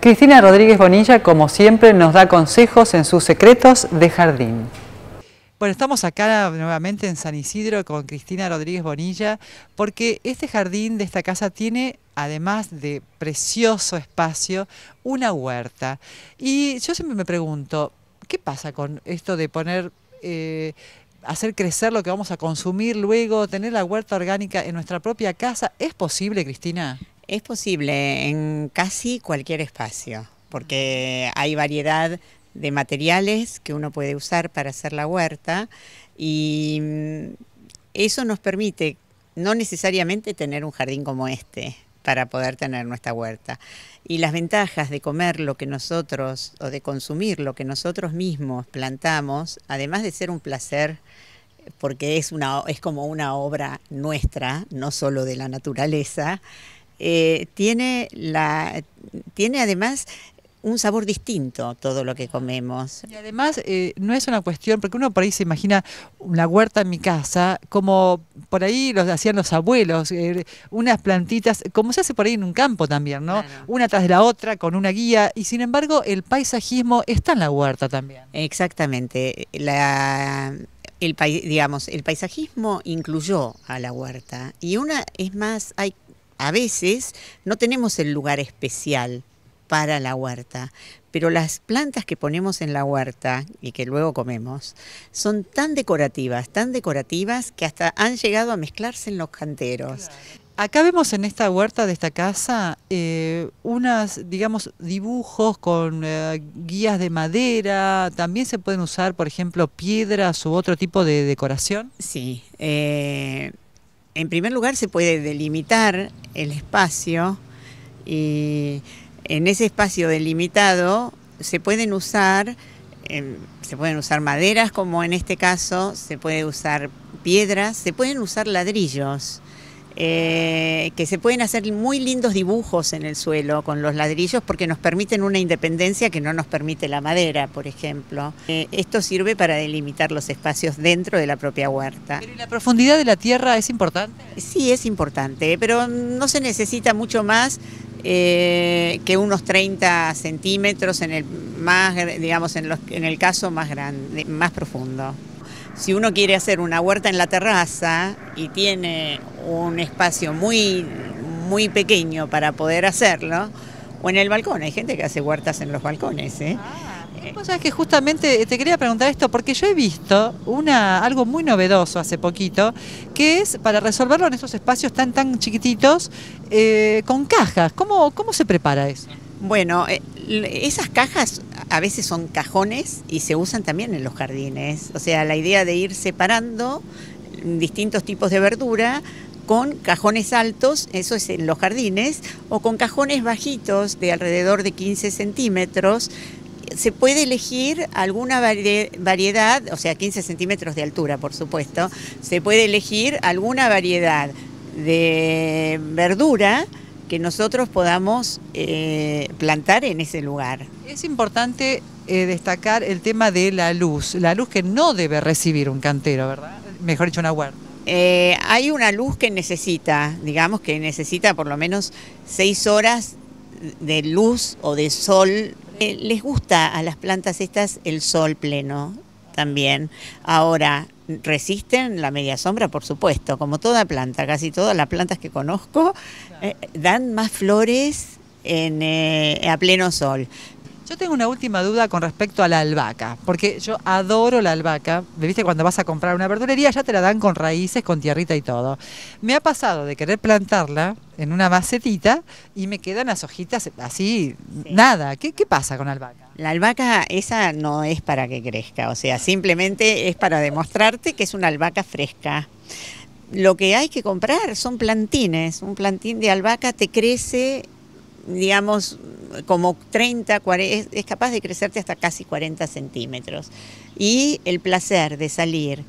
Cristina Rodríguez Bonilla, como siempre, nos da consejos en sus secretos de jardín. Bueno, estamos acá nuevamente en San Isidro con Cristina Rodríguez Bonilla, porque este jardín de esta casa tiene, además de precioso espacio, una huerta. Y yo siempre me pregunto, ¿qué pasa con esto de poner... Eh, hacer crecer lo que vamos a consumir luego, tener la huerta orgánica en nuestra propia casa. ¿Es posible, Cristina? Es posible en casi cualquier espacio, porque hay variedad de materiales que uno puede usar para hacer la huerta y mm, eso nos permite no necesariamente tener un jardín como este para poder tener nuestra huerta. Y las ventajas de comer lo que nosotros o de consumir lo que nosotros mismos plantamos, además de ser un placer porque es una es como una obra nuestra, no solo de la naturaleza, eh, tiene, la, tiene además un sabor distinto todo lo que comemos. Y además eh, no es una cuestión, porque uno por ahí se imagina una huerta en mi casa, como por ahí los hacían los abuelos, eh, unas plantitas, como se hace por ahí en un campo también, ¿no? Una tras de la otra, con una guía, y sin embargo el paisajismo está en la huerta también. Exactamente. La, el, digamos, el paisajismo incluyó a la huerta y una es más, hay a veces no tenemos el lugar especial para la huerta, pero las plantas que ponemos en la huerta y que luego comemos son tan decorativas, tan decorativas que hasta han llegado a mezclarse en los canteros. Acá vemos en esta huerta de esta casa eh, unas, digamos, dibujos con eh, guías de madera. También se pueden usar, por ejemplo, piedras u otro tipo de decoración. Sí. Eh, en primer lugar se puede delimitar el espacio y en ese espacio delimitado se pueden usar em, se pueden usar maderas como en este caso, se puede usar piedras, se pueden usar ladrillos eh, que se pueden hacer muy lindos dibujos en el suelo con los ladrillos porque nos permiten una independencia que no nos permite la madera, por ejemplo. Eh, esto sirve para delimitar los espacios dentro de la propia huerta. la profundidad de la tierra es importante? Sí, es importante, pero no se necesita mucho más eh, que unos 30 centímetros en el más, digamos, en, en el caso más grande, más profundo. Si uno quiere hacer una huerta en la terraza y tiene un espacio muy, muy pequeño para poder hacerlo, o en el balcón, hay gente que hace huertas en los balcones. ¿eh? Ah, que justamente eh, te quería preguntar esto, porque yo he visto una, algo muy novedoso hace poquito, que es para resolverlo en esos espacios tan, tan chiquititos, eh, con cajas. ¿Cómo, ¿Cómo se prepara eso? Bueno, eh, esas cajas a veces son cajones y se usan también en los jardines. O sea, la idea de ir separando distintos tipos de verdura con cajones altos, eso es en los jardines, o con cajones bajitos de alrededor de 15 centímetros. Se puede elegir alguna variedad, o sea, 15 centímetros de altura, por supuesto, se puede elegir alguna variedad de verdura que nosotros podamos eh, plantar en ese lugar. Es importante eh, destacar el tema de la luz, la luz que no debe recibir un cantero, ¿verdad? Mejor dicho, una huerta. Eh, hay una luz que necesita, digamos que necesita por lo menos seis horas de luz o de sol. les gusta a las plantas estas el sol pleno también. Ahora, resisten la media sombra, por supuesto, como toda planta, casi todas las plantas que conozco eh, dan más flores en, eh, a pleno sol. Yo tengo una última duda con respecto a la albahaca, porque yo adoro la albahaca. ¿Viste? Cuando vas a comprar una verdulería ya te la dan con raíces, con tierrita y todo. Me ha pasado de querer plantarla en una macetita y me quedan las hojitas así, nada. ¿Qué, ¿Qué pasa con la albahaca? La albahaca esa no es para que crezca, o sea, simplemente es para demostrarte que es una albahaca fresca lo que hay que comprar son plantines. Un plantín de albahaca te crece, digamos, como 30, 40, es capaz de crecerte hasta casi 40 centímetros. Y el placer de salir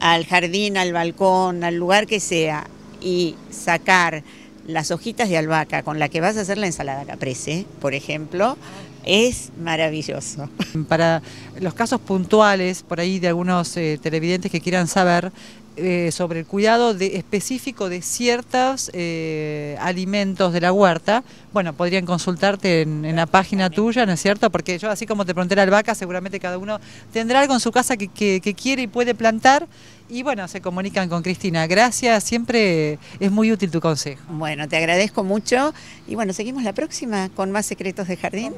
al jardín, al balcón, al lugar que sea, y sacar las hojitas de albahaca con la que vas a hacer la ensalada caprese, por ejemplo, es maravilloso. Para los casos puntuales, por ahí de algunos eh, televidentes que quieran saber, eh, sobre el cuidado de, específico de ciertos eh, alimentos de la huerta, bueno, podrían consultarte en, la página tuya, ¿no es cierto? Porque yo, así como te pregunté la albahaca, seguramente cada uno tendrá algo en su casa que, que quiere y puede plantar. Y bueno, se comunican con Cristina. Gracias, siempre es muy útil tu consejo. Bueno, te agradezco mucho. Y bueno, seguimos la próxima con más secretos de jardín.